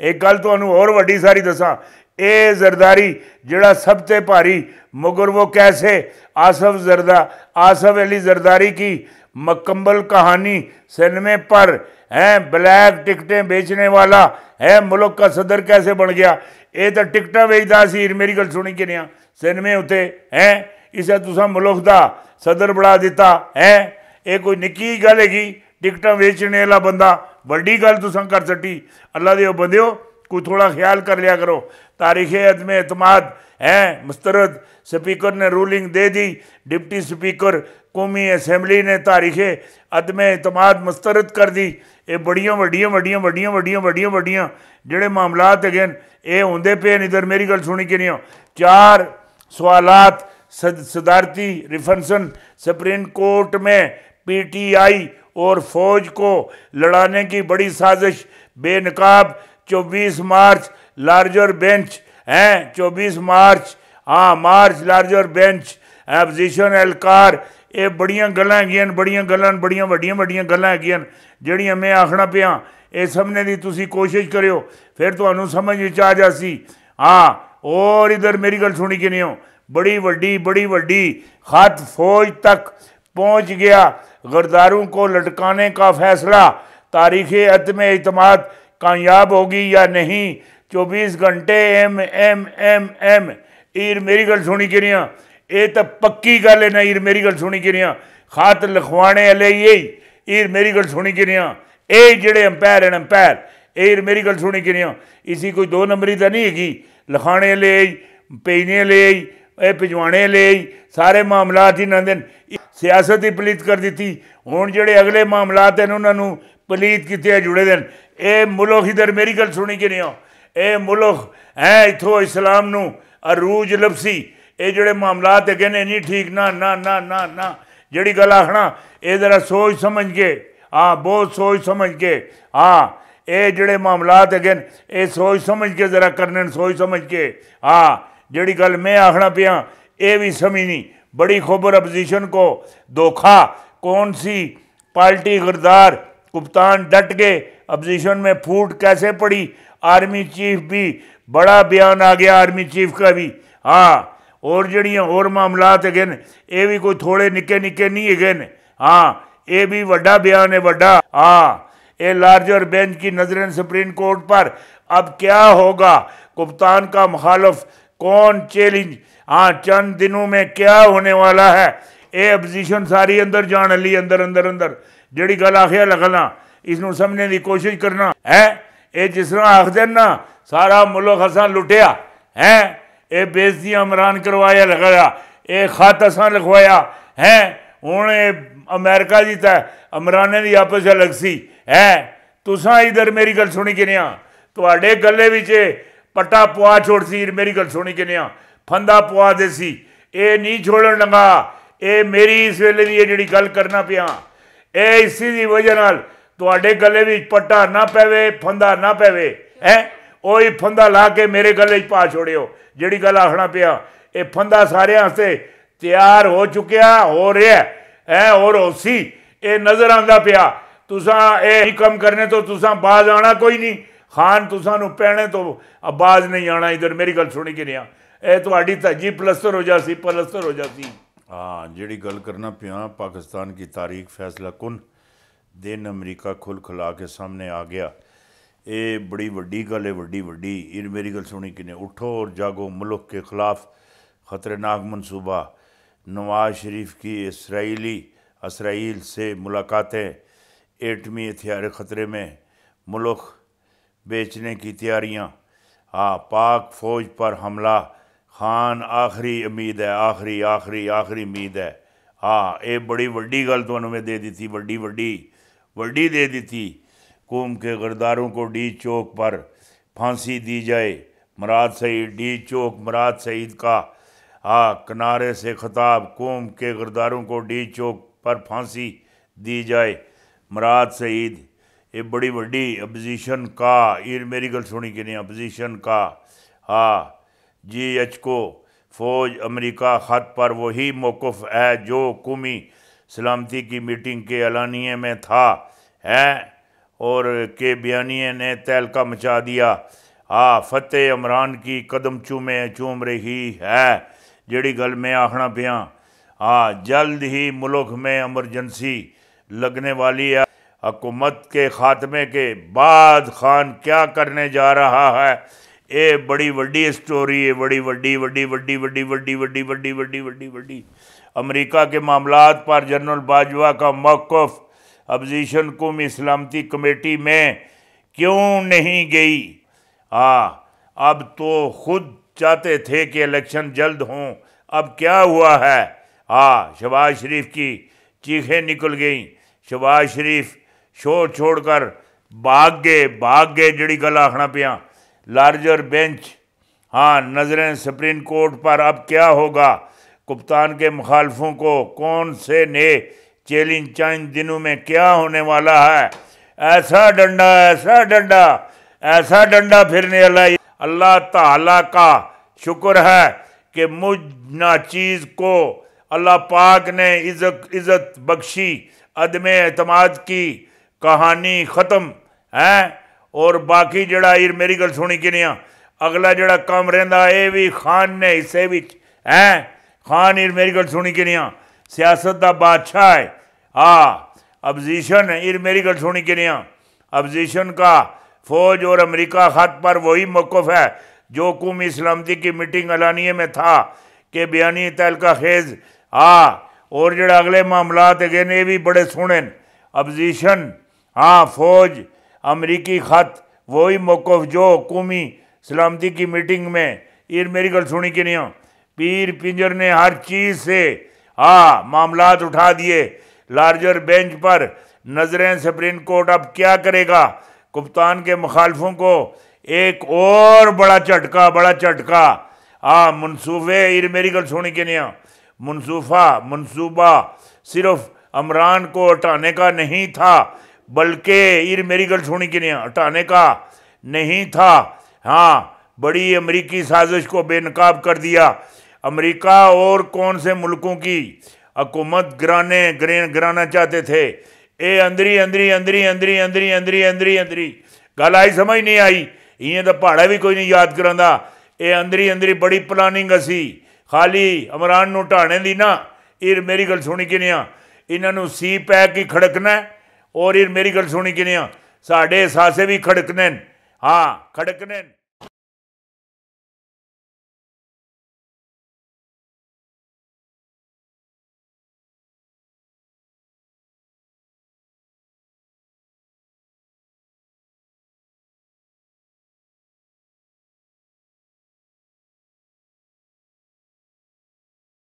ਇੱਕ ਗੱਲ ਤੁਹਾਨੂੰ ਹੋਰ ਵੱਡੀ ਸਾਰੀ ਦੱਸਾਂ ਇਹ ਜ਼ਰਦਾਰੀ ਜਿਹੜਾ ਸਭ ਤੋਂ ਭਾਰੀ ਮਗਰ ਉਹ ਕੈਸੇ ਆਸਫ ਜ਼ਰਦਾ ਆਸਫ ਅਲੀ ਜ਼ਰਦਾਰੀ ਕੀ ਮਕੰਬਲ ਕਹਾਣੀ ਸਿਨੇਮੇ ਪਰ ਹੈ ਬਲੈਕ ਟਿਕਟਾਂ ਵੇਚਣੇ ਵਾਲਾ ਹੈ ਮੁਲਕ ਦਾ ਸਦਰ ਕੈਸੇ ਬਣ ਗਿਆ ਇਹ ਤਾਂ ਟਿਕਟਾਂ ਵੇਚਦਾ ਸੀ ਮੇਰੀ ਗੱਲ ਸੁਣੀ ਕਿ ਨਿਆ ਸਿਨੇਮੇ ਉਤੇ ਹੈ ਇਸੇ ਤੁਸਾਂ ਮੁਲਕ ਦਾ ਸਦਰ ਬਣਾ ਦਿੱਤਾ ਹੈ ਇਹ ਕੋਈ ਨਿੱਕੀ ਗੱਲ ਹੈਗੀ ਟਿਕਟਾਂ ਵੇਚਣੇ ਵਾਲਾ ਬੰਦਾ गल ਗੱਲ कर ਕਰ अल्लाह ਅੱਲਾ ਦੇ हो कोई थोड़ा ख्याल कर लिया करो तारीख अदम अतमाद हैं मुस्तरद स्पीकर ने रूलिंग दे दी डिप्टी स्पीकर कौमी असैम्बली ने तारीख अदम अतमाद मुस्तरद कर दी ये बड़िया व्डिया व्डिया व्डिया व्डिया व्डिया व्डिया जोड़े मामलात है ये होंगे पे इधर मेरी गल सुनी कि नहीं चार सवालत सदारती रिफंसन सुप्रीम कोर्ट में पी टी आई और फौज को लड़ाने की बड़ी साजिश बेनकाब 24 मार्च लार्जर बेंच हैं 24 मार्च हाँ मार्च लार्जर बेंच एपजिशन एलकार ये बड़िया गल् है बड़िया गल् बड़िया व्डिया व्डिया गल् है जड़िया मैं आखना पियाँ ये समझने की तुम कोशिश करो फिर तू समझ आ जासी हाँ और इधर मेरी गल सुनी कि नहीं हो बड़ी वीडी बड़ी वीडी खत फौज तक पहुंच गया गर्दारों को लटकाने का फैसला तारीख अदम अतमाद कामयाब होगी या नहीं चौबीस घंटे एम एम एम एम ईर मेरी गल सुनी करियाँ ये तो पक्की गल है ना ईर मेरी गल सुनी करियाँ खात लिखवाने वाले यही ईर मेरी गल सुनी करियाँ ये जड़े अंपायर हैं अंपायर ईर मेरी गल सुनी करियाँ इसी कोई दो नंबरी तो नहीं हैगी लिखाने आले भेजने लिए ਇਹ ਭਿਜਵਾਣੇ ਲਈ ਸਾਰੇ ਮਾਮਲਾਤ ਇਹਨਾਂ ਦੇ ਸਿਆਸਤ ਹੀ ਪਲੀਤ ਕਰ ਦਿੱਤੀ ਹੁਣ ਜਿਹੜੇ ਅਗਲੇ ਮਾਮਲਾਤ ਹਨ ਉਹਨਾਂ ਨੂੰ ਪਲੀਤ ਕਿਤੇ ਜੁੜੇ ਦੇਣ ਇਹ ਮੁਲਕ ਇਧਰ ਮੇਰੀ ਗੱਲ ਸੁਣੀ ਕਿ ਨਹੀਂ ਆ ਇਹ ਮੁਲਕ ਹੈ ਇਥੋਂ ਇਸਲਾਮ ਨੂੰ ਅਰੂਜ ਲਬਸੀ ਇਹ ਜਿਹੜੇ ਮਾਮਲਾਤ ਹੈਗੇ ਨੇ ਨਹੀਂ ਠੀਕ ਨਾ ਨਾ ਨਾ ਨਾ ਨਾ ਜਿਹੜੀ ਗੱਲ ਆਖਣਾ ਇਹ ਜ਼ਰਾ ਸੋਚ ਸਮਝ ਕੇ ਆ ਬਹੁਤ ਸੋਚ ਸਮਝ ਕੇ ਆ ਇਹ ਜਿਹੜੇ ਮਾਮਲਾਤ ਹੈਗੇ ਇਹ ਸੋਚ ਸਮਝ ਕੇ ਜ਼ਰਾ ਕਰਨੇ ਸੋਚ ਸਮਝ ਕੇ ਆ गल मैं आखना पिया ये भी समझ नहीं बड़ी खबर अपोजिशन को धोखा कौन सी पार्टी गिरदार कप्तान डट गए अपोजिशन में फूट कैसे पड़ी आर्मी चीफ भी बड़ा बयान आ गया आर्मी चीफ का भी हाँ और जड़िया और मामलात है ये भी कोई थोड़े निके निके नहीं है हाँ ये भी व्डा बयान है व्डा हाँ ये लार्जर बेंच की नजरें सुप्रीम कोर्ट पर अब क्या होगा कप्तान का मुखालफ कौन चैलेंज हाँ चंद दिनों में क्या होने वाला है ਇਹ ਆਪੋਜੀਸ਼ਨ ਸਾਰੀ ਅੰਦਰ ਜਾਣ ਲਈ ਅੰਦਰ ਅੰਦਰ ਅੰਦਰ ਜਿਹੜੀ ਗੱਲ ਆਖਿਆ ਲਗਣਾ ਇਸ ਨੂੰ ਸਮਝਣ ਦੀ ਕੋਸ਼ਿਸ਼ ਕਰਨਾ ਹੈ ਇਹ ਜਿਸ ਤਰ੍ਹਾਂ ਆਖਦੇ ਨਾ ਸਾਰਾ ਮੁਲਕ ਅਸਾਂ ਲੁੱਟਿਆ ਹੈ ਇਹ ਬੇਇੱਜ਼ਤੀਆਂ ਇਮਰਾਨ ਕਰਵਾਇਆ ਲਗਾਇਆ ਇਹ ਖਤ ਅਸਾਂ ਲਿਖਵਾਇਆ ਹੈ ਹੁਣ ਇਹ ਅਮਰੀਕਾ ਦੀ ਤਾਂ ਇਮਰਾਨੇ ਦੀ ਆਪਸ ਵਿੱਚ ਅਲੱਗ ਸੀ ਹੈ ਤੁਸੀਂ ਇਧਰ ਮੇਰੀ ਗੱਲ ਸੁਣੀ ਕਿ ਨਹੀਂ ਆ ਤੁਹਾਡੇ ਗੱਲੇ ਵਿੱਚ ਪੱਟਾ ਪੁਆ ਛੋੜ ਸੀ ਮੇਰੀ ਗੱਲ ਸੁਣੀ ਕਿਨਿਆ ਫੰਦਾ ਪੁਆ ਦੇ ਸੀ ਇਹ ਨਹੀਂ ਛੋੜਨ ਲੰਗਾ ਇਹ ਮੇਰੀ ਇਸ ਵੇਲੇ ਦੀ ਇਹ ਜਿਹੜੀ ਗੱਲ ਕਰਨਾ ਪਿਆ ਇਹ ਇਸੇ ਦੀ ਵਜ੍ਹਾ ਨਾਲ ਤੁਹਾਡੇ ਗਲੇ ਵਿੱਚ ਪੱਟਾ ਨਾ ਪਵੇ ਫੰਦਾ ਨਾ ਪਵੇ ਹੈ ਉਹ ਹੀ ਫੰਦਾ ਲਾ ਕੇ ਮੇਰੇ ਗਲੇ 'ਚ ਪਾ ਛੋੜਿਓ ਜਿਹੜੀ ਗੱਲ ਆਖਣਾ ਪਿਆ ਇਹ ਫੰਦਾ ਸਾਰਿਆਂ ਵਾਸਤੇ ਤਿਆਰ ਹੋ ਚੁੱਕਿਆ ਹੋ ਰਿਹਾ ਹੈ ਹੋਰ ਹੋਸੀ ਇਹ ਨਜ਼ਰ ਆਂਦਾ ਪਿਆ ਤੁਸੀਂ ਇਹ ਕੰਮ ਕਰਨੇ ਤੋਂ ਤੁਸੀਂ ਬਾਜ਼ ਆਣਾ ਕੋਈ ਨਹੀਂ खान तो सू पैने तो आबाज़ नहीं आना इधर मेरी गल सुनी कि नहीं आई धजी पलस्तर हो जा सी पलस्तर हो जा सी हाँ जी गल करना पाँ पाकिस्तान की तारीख फैसला कुन दिन अमरीका खुल खुला के सामने आ गया ये बड़ी वही गल है वीडी इन मेरी गल सुनी कि नहीं उठो और जागो मुल्क के खिलाफ खतरेनाक मनसूबा नवाज शरीफ की इसराइली इसराइल से मुलाकातें एटमी हथियार खतरे में मुल्क बेचने की तैयारियां हाँ पाक फ़ौज पर हमला खान आखिरी उम्मीद है आखिरी आखिरी आखिरी उम्मीद है हाँ ये बड़ी वड्डी गल तो मैं दे दी थी वड्डी वड्डी वड्डी दे दी थी कुम के गरदारों को डी चौक पर फांसी दी जाए मराद सईद डी चौक मराद सईद का आ हाँ, किनारे से खताब कुम के गरदारों को डी चौक पर फांसी दी जाए मराद सईद ये बड़ी बड़ी अपोजिशन का ये मेरी गल सुनी कि नहीं अपोजिशन का हाँ जी एच को फौज अमरीका ख़त पर वही मौकफ़ है जो कौमी सलामती की मीटिंग के ऐलानिए में था है और के बयानिए ने तहलका मचा दिया हाँ फतेह इमरान की कदम चूमे चूम रही है जड़ी गल मैं आखना पिया हाँ जल्द ही मुल्क में एमरजेंसी लगने वाली है हकूमत के ख़ात्मे के बाद खान क्या करने जा रहा है ये बड़ी वड्डी स्टोरी है बड़ी वड्डी वड्डी वड्डी वड्डी वड्डी वड्डी वड्डी वड्डी वड्डी वड्डी अमेरिका के मामला पर जनरल बाजवा का मौक़ अपोजिशन कुम इस्लामती कमेटी में क्यों नहीं गई हाँ अब तो खुद चाहते थे कि इलेक्शन जल्द हों अब क्या हुआ है हाँ शबाज शरीफ की चीखें निकल गई शबाज शरीफ छोड़ छोड़ कर भाग गए भाग गए जड़ी गल आखना ਪਿਆ लार्जर बेंच हाँ नज़रें सुप्रीम कोर्ट पर अब क्या होगा कप्तान के मुखालफों को कौन से ने चैलेंज चंद दिनों में क्या होने वाला है ऐसा डंडा ऐसा डंडा ऐसा डंडा फिरने वाला अल्लाह ताला का शुक्र है कि मुझ ना चीज़ को अल्लाह पाक ने इज़्ज़त इज़्ज़त बख्शी अदम अतमाद की कहानी खत्म है और बाकी जड़ा ईर मेरी गल सुनी कि नहीं अगला जड़ा कम रहा ये भी खान ने हिस्से है खान ईर मेरी गल सुनी कि नहीं सियासत का बादशाह है हा अपोजिशन ईर मेरी गल सुनी कि नहीं अपोजिशन का फौज और अमरीका खत पर वही मौकफ है जो कौमी सलामती की मीटिंग अलानिए में था कि बयानी तहलका खेज आ हाँ, और जो अगले मामला है ये भी बड़े सोने अपोजिशन हाँ फौज अमरीकी ख़त वही मौकफ़ जो कौमी सलामती की मीटिंग में ईर मेरी गल सुनी कि नहीं हो पीर पिंजर ने हर चीज़ से हाँ मामलात उठा दिए लार्जर बेंच पर नजरें सुप्रीम कोर्ट अब क्या करेगा कप्तान के मुखालफों को एक और बड़ा झटका बड़ा झटका हाँ मनसूबे इर मेरी गल सुनी कि नहीं मनसूफा मनसूबा सिर्फ अमरान को हटाने का नहीं था बल्कि ये मेरी गल सुनी कि नहीं हटाने का नहीं था हाँ बड़ी अमरीकी साजिश को बेनकाब कर दिया अमरीका और कौन से मुल्कों की हकूमत गिराने गिराना चाहते थे ए अंदरी अंदरी अंदरी अंदरी अंदरी अंदरी अंदरी अंदरी गल आई समझ नहीं आई इं तो पहाड़ा भी कोई नहीं याद करा ए अंदरी अंदरी बड़ी ਪਲਾਨਿੰਗ ਅਸੀਂ खाली ਅਮਰਾਨ ਨੂੰ ਢਾਣੇ ਦੀ ਨਾ ਇਹ ਮੇਰੀ ਗੱਲ ਸੁਣੀ ਕਿ ਨਹੀਂ ਆ ਇਹਨਾਂ ਨੂੰ ਸੀ ਪੈਕ और इन मेरी गल सुनी कि नहीं साढ़े सासे भी खड़कने हाँ खड़कने